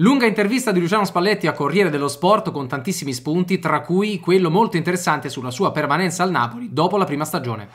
Lunga intervista di Luciano Spalletti a Corriere dello Sport con tantissimi spunti, tra cui quello molto interessante sulla sua permanenza al Napoli dopo la prima stagione.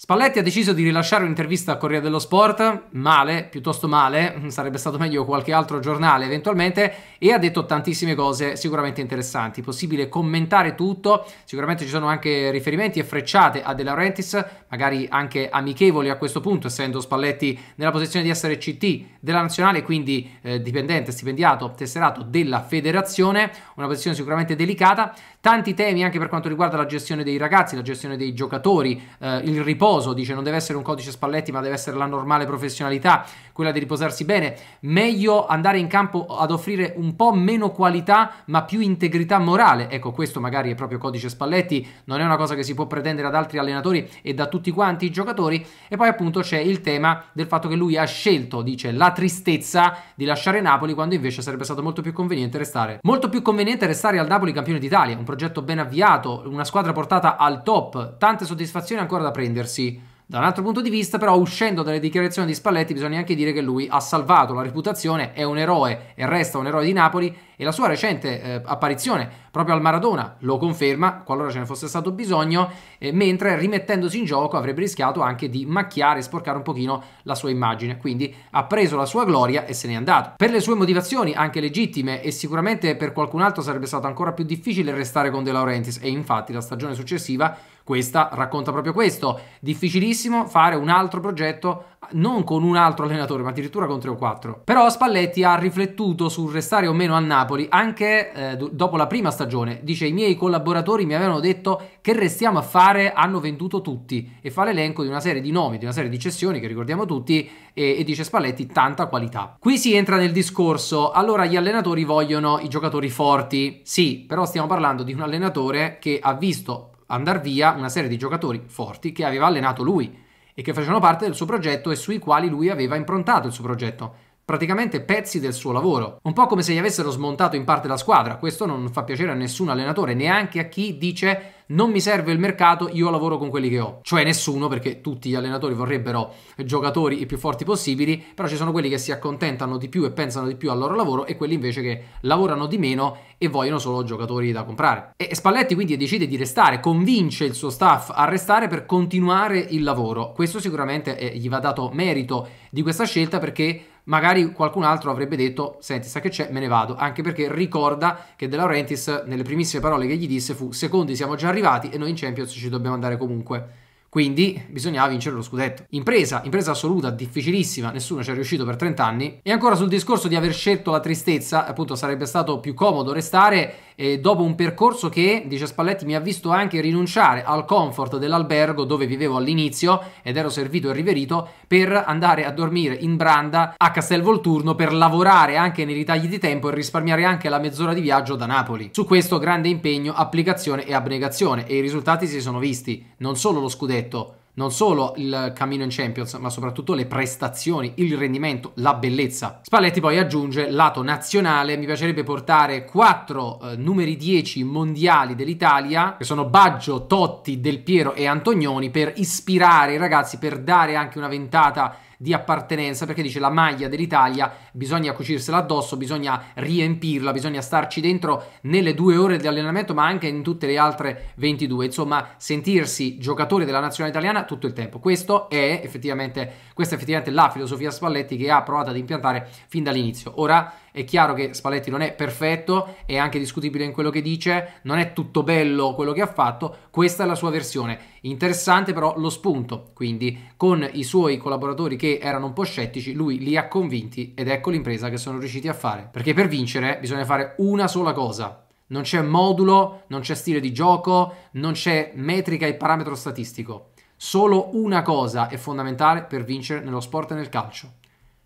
Spalletti ha deciso di rilasciare un'intervista a Corriere dello Sport, male, piuttosto male, sarebbe stato meglio qualche altro giornale eventualmente, e ha detto tantissime cose sicuramente interessanti, possibile commentare tutto, sicuramente ci sono anche riferimenti e frecciate a De Laurentiis, magari anche amichevoli a questo punto, essendo Spalletti nella posizione di essere CT della Nazionale, quindi eh, dipendente, stipendiato, tesserato della federazione, una posizione sicuramente delicata, Tanti temi anche per quanto riguarda la gestione dei ragazzi, la gestione dei giocatori, eh, il riposo, dice non deve essere un codice Spalletti ma deve essere la normale professionalità, quella di riposarsi bene, meglio andare in campo ad offrire un po' meno qualità ma più integrità morale, ecco questo magari è proprio codice Spalletti, non è una cosa che si può pretendere ad altri allenatori e da tutti quanti i giocatori e poi appunto c'è il tema del fatto che lui ha scelto, dice, la tristezza di lasciare Napoli quando invece sarebbe stato molto più conveniente restare, molto più conveniente restare al Napoli campione d'Italia, un progetto progetto ben avviato, una squadra portata al top, tante soddisfazioni ancora da prendersi. Da un altro punto di vista, però, uscendo dalle dichiarazioni di Spalletti, bisogna anche dire che lui ha salvato la reputazione, è un eroe e resta un eroe di Napoli e la sua recente eh, apparizione proprio al Maradona lo conferma, qualora ce ne fosse stato bisogno, eh, mentre rimettendosi in gioco avrebbe rischiato anche di macchiare e sporcare un pochino la sua immagine, quindi ha preso la sua gloria e se n'è andato. Per le sue motivazioni, anche legittime, e sicuramente per qualcun altro sarebbe stato ancora più difficile restare con De Laurentiis e infatti la stagione successiva questa racconta proprio questo. Difficilissimo fare un altro progetto non con un altro allenatore, ma addirittura con tre o quattro. Però Spalletti ha riflettuto sul restare o meno a Napoli anche eh, dopo la prima stagione. Dice i miei collaboratori mi avevano detto che restiamo a fare, hanno venduto tutti e fa l'elenco di una serie di nomi, di una serie di cessioni che ricordiamo tutti e, e dice Spalletti tanta qualità. Qui si entra nel discorso, allora gli allenatori vogliono i giocatori forti. Sì, però stiamo parlando di un allenatore che ha visto andar via una serie di giocatori forti che aveva allenato lui e che facevano parte del suo progetto e sui quali lui aveva improntato il suo progetto praticamente pezzi del suo lavoro. Un po' come se gli avessero smontato in parte la squadra, questo non fa piacere a nessun allenatore, neanche a chi dice non mi serve il mercato, io lavoro con quelli che ho. Cioè nessuno, perché tutti gli allenatori vorrebbero giocatori i più forti possibili, però ci sono quelli che si accontentano di più e pensano di più al loro lavoro e quelli invece che lavorano di meno e vogliono solo giocatori da comprare. E Spalletti quindi decide di restare, convince il suo staff a restare per continuare il lavoro. Questo sicuramente eh, gli va dato merito di questa scelta perché magari qualcun altro avrebbe detto senti sa che c'è me ne vado anche perché ricorda che De Laurentiis nelle primissime parole che gli disse fu secondi siamo già arrivati e noi in Champions ci dobbiamo andare comunque quindi bisognava vincere lo scudetto. Impresa, impresa assoluta, difficilissima, nessuno ci è riuscito per 30 anni. E ancora sul discorso di aver scelto la tristezza, appunto sarebbe stato più comodo restare, eh, dopo un percorso che, dice Spalletti, mi ha visto anche rinunciare al comfort dell'albergo dove vivevo all'inizio ed ero servito e riverito per andare a dormire in Branda a Castel Volturno per lavorare anche nei ritagli di tempo e risparmiare anche la mezz'ora di viaggio da Napoli. Su questo grande impegno, applicazione e abnegazione e i risultati si sono visti, non solo lo scudetto, non solo il cammino in Champions, ma soprattutto le prestazioni, il rendimento, la bellezza. Spalletti poi aggiunge lato nazionale, mi piacerebbe portare quattro eh, numeri 10 mondiali dell'Italia, che sono Baggio, Totti, Del Piero e Antonioni, per ispirare i ragazzi, per dare anche una ventata di appartenenza, perché dice la maglia dell'Italia bisogna cucirsela addosso, bisogna riempirla, bisogna starci dentro nelle due ore di allenamento, ma anche in tutte le altre 22. Insomma, sentirsi giocatore della nazionale italiana tutto il tempo. Questo è effettivamente, questa è effettivamente la filosofia Spalletti che ha provato ad impiantare fin dall'inizio. Ora è chiaro che Spalletti non è perfetto, è anche discutibile in quello che dice, non è tutto bello quello che ha fatto, questa è la sua versione. Interessante però lo spunto, quindi con i suoi collaboratori che erano un po' scettici, lui li ha convinti ed ecco piccole imprese che sono riusciti a fare. Perché per vincere bisogna fare una sola cosa. Non c'è modulo, non c'è stile di gioco, non c'è metrica e parametro statistico. Solo una cosa è fondamentale per vincere nello sport e nel calcio.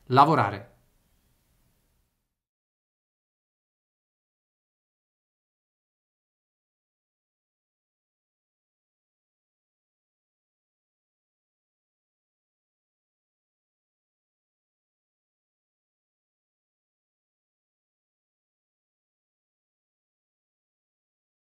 Lavorare.